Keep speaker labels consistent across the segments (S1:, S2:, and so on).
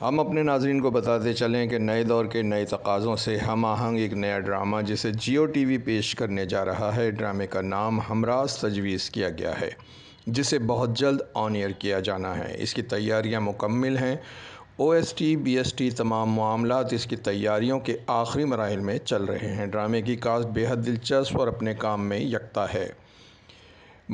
S1: हम अपने नाजरन को बताते चलें कि नए दौर के नए तकाज़ों से हम आहंग एक नया ड्रामा जिसे जियो टी वी पेश करने जा रहा है ड्रामे का नाम हमराज तजवीज़ किया गया है जिसे बहुत जल्द ऑन एयर किया जाना है इसकी तैयारियां मुकम्मल हैं O S T B S T तमाम मामला इसकी तैयारियों के आखिरी मराहल में चल रहे हैं ड्रामे की कास्ट बेहद दिलचस्प और अपने काम में यकता है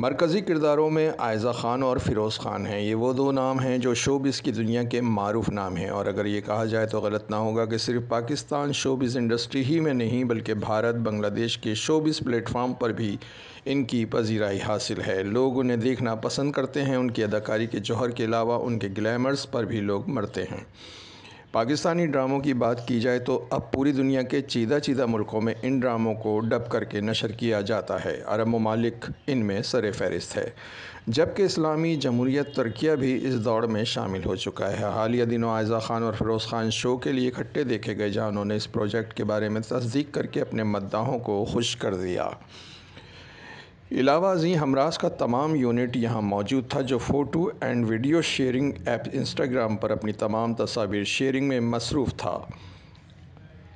S1: मरकज़ी किरदारों में आयज़ा ख़ान और फ़िरोज़ ख़ान हैं ये वो दो नाम हैं जो शोबिस की दुनिया के मरूफ नाम हैं और अगर ये कहा जाए तो गलत ना होगा कि सिर्फ पाकिस्तान शोबिस इंडस्ट्री ही में नहीं बल्कि भारत बांग्लादेश के शोबिस प्लेटफार्म पर भी इनकी पजीराई हासिल है लोग उन्हें देखना पसंद करते हैं उनकी अदाकारी के जौहर के अलावा उनके ग्लैमर्स पर भी लोग मरते हैं पाकिस्तानी ड्रामों की बात की जाए तो अब पूरी दुनिया के चीदा चीदा मुल्कों में इन ड्रामों को डब करके नशर किया जाता है अरब ममालिक इनमें सर फहरिस्त है जबकि इस्लामी जमहूरियत तुर्किया भी इस दौड़ में शामिल हो चुका है हालिया दिनों आयजा खान और फरोज़ खान शो के लिए इकट्ठे देखे गए जहाँ उन्होंने इस प्रोजेक्ट के बारे में तस्दीक करके अपने मद्दाहों को खुश कर दिया अलावा जी हमराज का तमाम यूनिट यहाँ मौजूद था जो photo and video sharing app Instagram पर अपनी तमाम तस्वीर शेयरिंग में मसरूफ़ था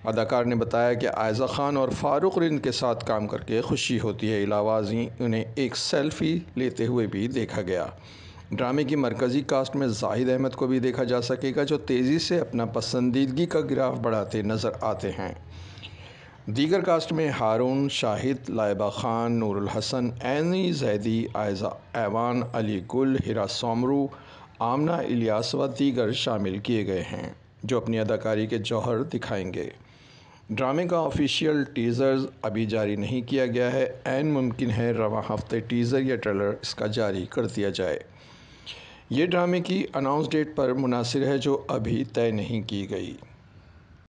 S1: अदाकार ने बताया कि आयज़ा ख़ान और फारूक रिंद के साथ काम करके खुशी होती है इलावाजी उन्हें एक सेल्फ़ी लेते हुए भी देखा गया ड्रामे की मरकज़ी कास्ट में जाहिद अहमद को भी देखा जा सकेगा जो तेज़ी से अपना पसंदीदगी का ग्राफ बढ़ाते नज़र आते हैं दीगर कास्ट में हारून शाहिद लाइबा ख़ान नूरुल हसन एनी जैदी आयजा ऐवान अली गुल हिरा सोमरू आमना इलियास व दीगर शामिल किए गए हैं जो अपनी अदाकारी के जौहर दिखाएंगे ड्रामे का ऑफिशियल टीज़र्स अभी जारी नहीं किया गया है एन मुमकिन है रवा हफ्ते टीज़र या ट्रेलर इसका जारी कर दिया जाए ये ड्रामे की अनाउंस डेट पर मुनासिर है जो अभी तय नहीं की गई